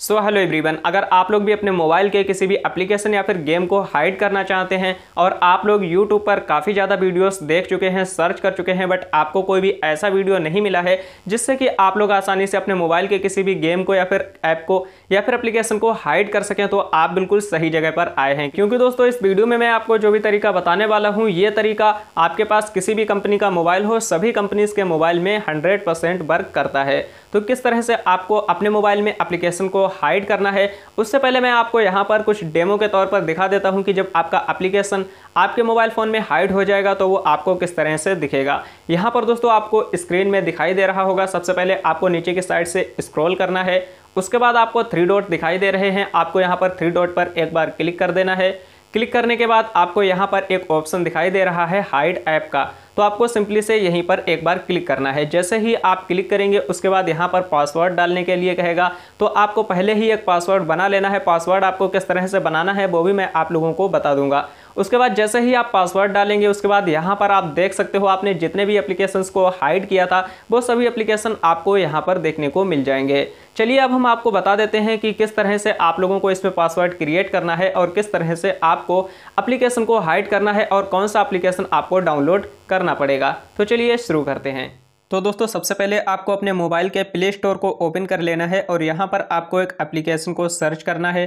so hello everyone अगर आप लोग भी अपने मोबाइल के किसी भी एप्लीकेशन या फिर गेम को हाइड करना चाहते हैं और आप लोग यूट्यूब पर काफ़ी ज़्यादा वीडियोस देख चुके हैं सर्च कर चुके हैं बट आपको कोई भी ऐसा वीडियो नहीं मिला है जिससे कि आप लोग आसानी से अपने मोबाइल के किसी भी गेम को या फिर ऐप को या फिर अप्लीकेशन को हाइड कर सकें तो आप बिल्कुल सही जगह पर आए हैं क्योंकि दोस्तों इस वीडियो में मैं आपको जो भी तरीका बताने वाला हूँ ये तरीका आपके पास किसी भी कंपनी का मोबाइल हो सभी कंपनीज के मोबाइल में हंड्रेड वर्क करता है तो किस तरह से आपको अपने मोबाइल में अप्लीकेशन को हाइड करना है उससे पहले मैं आपको यहाँ पर कुछ डेमो के तौर पर दिखा देता हूँ कि जब आपका एप्लीकेशन आपके मोबाइल फ़ोन में हाइड हो जाएगा तो वो आपको किस तरह से दिखेगा यहाँ पर दोस्तों आपको स्क्रीन में दिखाई दे रहा होगा सबसे पहले आपको नीचे की साइड से स्क्रॉल करना है उसके बाद आपको थ्री डॉट दिखाई दे रहे हैं आपको यहाँ पर थ्री डॉट पर एक बार क्लिक कर देना है क्लिक करने के बाद आपको यहाँ पर एक ऑप्शन दिखाई दे रहा है हाइड ऐप का तो आपको सिंपली से यहीं पर एक बार क्लिक करना है जैसे ही आप क्लिक करेंगे उसके बाद यहाँ पर पासवर्ड डालने के लिए कहेगा तो आपको पहले ही एक पासवर्ड बना लेना है पासवर्ड आपको किस तरह से बनाना है वो भी मैं आप लोगों को बता दूंगा उसके बाद जैसे ही आप पासवर्ड डालेंगे उसके बाद यहाँ पर आप देख सकते हो आपने जितने भी एप्लीकेशन को हाइड किया था वो सभी एप्लीकेशन आपको यहाँ पर देखने को मिल जाएंगे चलिए अब हम आपको बता देते हैं कि किस तरह से आप लोगों को इसमें पासवर्ड क्रिएट करना है और किस तरह से आपको अप्लीकेशन को हाइड करना है और कौन सा अप्लीकेशन आपको डाउनलोड करना पड़ेगा तो चलिए शुरू करते हैं तो दोस्तों सबसे पहले आपको अपने मोबाइल के प्ले स्टोर को ओपन कर लेना है और यहाँ पर आपको एक एप्लीकेशन को सर्च करना है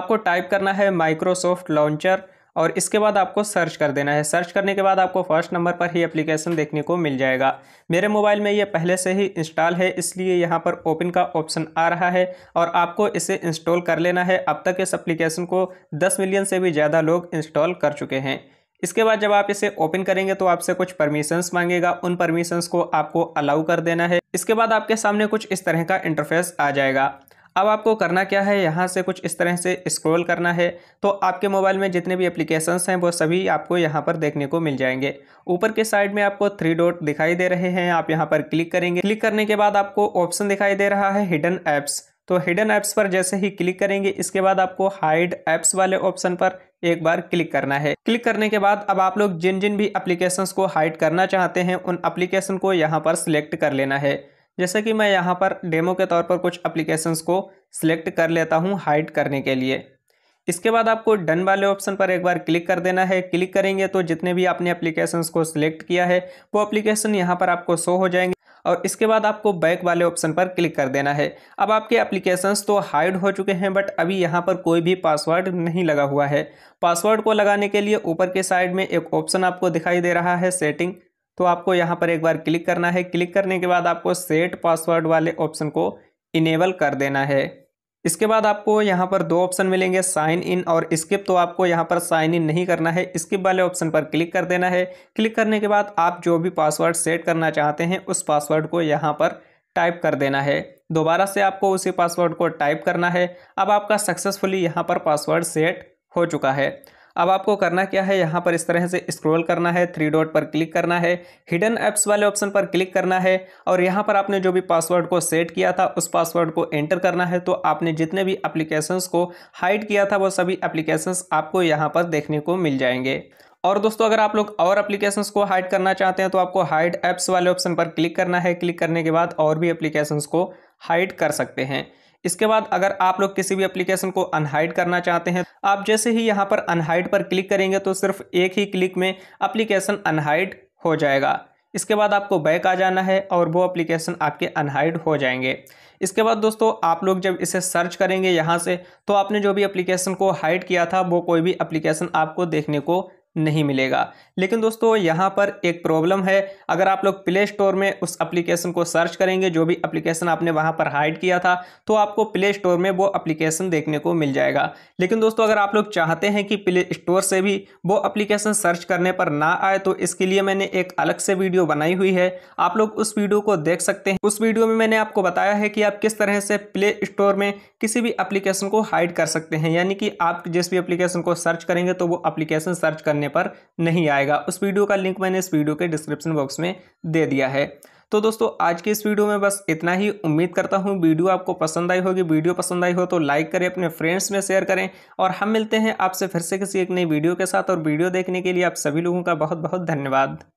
आपको टाइप करना है माइक्रोसॉफ्ट लॉन्चर और इसके बाद आपको सर्च कर देना है सर्च करने के बाद आपको फर्स्ट नंबर पर ही एप्लीकेशन देखने को मिल जाएगा मेरे मोबाइल में ये पहले से ही इंस्टॉल है इसलिए यहाँ पर ओपन का ऑप्शन आ रहा है और आपको इसे इंस्टॉल कर लेना है अब तक इस एप्लीकेशन को दस मिलियन से भी ज़्यादा लोग इंस्टॉल कर चुके हैं इसके बाद जब आप इसे ओपन करेंगे तो आपसे कुछ परमिशंस मांगेगा उन परमिशंस को आपको अलाउ कर देना है इसके बाद आपके सामने कुछ इस तरह का इंटरफेस आ जाएगा अब आपको करना क्या है यहाँ से कुछ इस तरह से स्क्रॉल करना है तो आपके मोबाइल में जितने भी एप्लीकेशंस हैं वो सभी आपको यहाँ पर देखने को मिल जाएंगे ऊपर के साइड में आपको थ्री डॉट दिखाई दे रहे हैं आप यहाँ पर क्लिक करेंगे क्लिक करने के बाद आपको ऑप्शन दिखाई दे रहा है हिडन ऐप्स तो हिडन ऐप्स पर जैसे ही क्लिक करेंगे इसके बाद आपको हाइड ऐप्स वाले ऑप्शन पर एक बार क्लिक करना है क्लिक करने के बाद अब आप लोग जिन जिन भी एप्लीकेशंस को हाइड करना चाहते हैं उन एप्लीकेशन को यहाँ पर सिलेक्ट कर लेना है जैसे कि मैं यहाँ पर डेमो के तौर पर कुछ अप्लीकेशंस को सिलेक्ट कर लेता हूँ हाइड करने के लिए इसके बाद आपको डन वाले ऑप्शन पर एक बार क्लिक कर देना है क्लिक करेंगे तो जितने भी आपने अप्लीकेशंस को सिलेक्ट किया है वो अप्लीकेशन यहाँ पर आपको शो हो जाएंगे और इसके बाद आपको बैक वाले ऑप्शन पर क्लिक कर देना है अब आपके एप्लीकेशंस तो हाइड हो चुके हैं बट अभी यहाँ पर कोई भी पासवर्ड नहीं लगा हुआ है पासवर्ड को लगाने के लिए ऊपर के साइड में एक ऑप्शन आपको दिखाई दे रहा है सेटिंग तो आपको यहाँ पर एक बार क्लिक करना है क्लिक करने के बाद आपको सेट पासवर्ड वाले ऑप्शन को इनेबल कर देना है इसके बाद आपको यहाँ पर दो ऑप्शन मिलेंगे साइन इन और स्किप तो आपको यहाँ पर साइन इन नहीं करना है स्किप वाले ऑप्शन पर क्लिक कर देना है क्लिक करने के बाद आप जो भी पासवर्ड सेट करना चाहते हैं उस पासवर्ड को यहाँ पर टाइप कर देना है दोबारा से आपको उसी पासवर्ड को टाइप करना है अब आपका सक्सेसफुली यहाँ पर पासवर्ड सेट हो चुका है अब आपको करना क्या है यहाँ पर इस तरह से स्क्रॉल करना है थ्री डॉट पर क्लिक करना है हिडन ऐप्स वाले ऑप्शन पर क्लिक करना है और यहाँ पर आपने जो भी पासवर्ड को सेट किया था उस पासवर्ड को एंटर करना है तो आपने जितने भी एप्लीकेशंस को हाइड किया था वो सभी एप्लीकेशंस आपको यहाँ पर देखने को मिल जाएंगे और दोस्तों अगर आप लोग और एप्लीकेशंस को हाइड करना चाहते हैं तो आपको हाइड ऐप्स वाले ऑप्शन पर क्लिक करना है क्लिक करने के बाद और भी एप्लीकेशंस को हाइड कर सकते हैं इसके बाद अगर आप लोग किसी भी एप्लीकेशन को अनहाइड करना चाहते हैं आप जैसे ही यहाँ पर अनहाइड पर क्लिक करेंगे तो सिर्फ एक ही क्लिक में अप्लीकेशन अनहाइड हो जाएगा इसके बाद आपको बैक आ जाना है और वो अप्लीकेशन आपके अनहाइड हो जाएंगे इसके बाद दोस्तों आप लोग जब इसे सर्च करेंगे यहाँ से तो आपने जो भी एप्लीकेशन को हाइड किया था वो कोई भी एप्लीकेशन आपको देखने को नहीं मिलेगा लेकिन दोस्तों यहाँ पर एक प्रॉब्लम है अगर आप लोग प्ले स्टोर में उस एप्लीकेशन को सर्च करेंगे जो भी एप्लीकेशन आपने वहाँ पर हाइड किया था तो आपको प्ले स्टोर में वो एप्लीकेशन देखने को मिल जाएगा लेकिन दोस्तों अगर आप लोग चाहते हैं कि प्ले स्टोर से भी वो एप्लीकेशन सर्च करने पर ना आए तो इसके लिए मैंने एक अलग से वीडियो बनाई हुई है आप लोग उस वीडियो को देख सकते हैं उस वीडियो में मैंने आपको बताया है कि आप किस तरह से प्ले स्टोर में किसी भी अप्लीकेशन को हाइड कर सकते हैं यानी कि आप जिस भी अप्लीकेशन को सर्च करेंगे तो वो अप्लीकेशन सर्च करने करने पर नहीं आएगा उस वीडियो का लिंक मैंने इस वीडियो के डिस्क्रिप्शन बॉक्स में दे दिया है तो दोस्तों आज की इस वीडियो में बस इतना ही उम्मीद करता हूँ वीडियो आपको पसंद आई होगी वीडियो पसंद आई हो तो लाइक करें अपने फ्रेंड्स में शेयर करें और हम मिलते हैं आपसे फिर से किसी एक नई वीडियो के साथ और वीडियो देखने के लिए आप सभी लोगों का बहुत बहुत धन्यवाद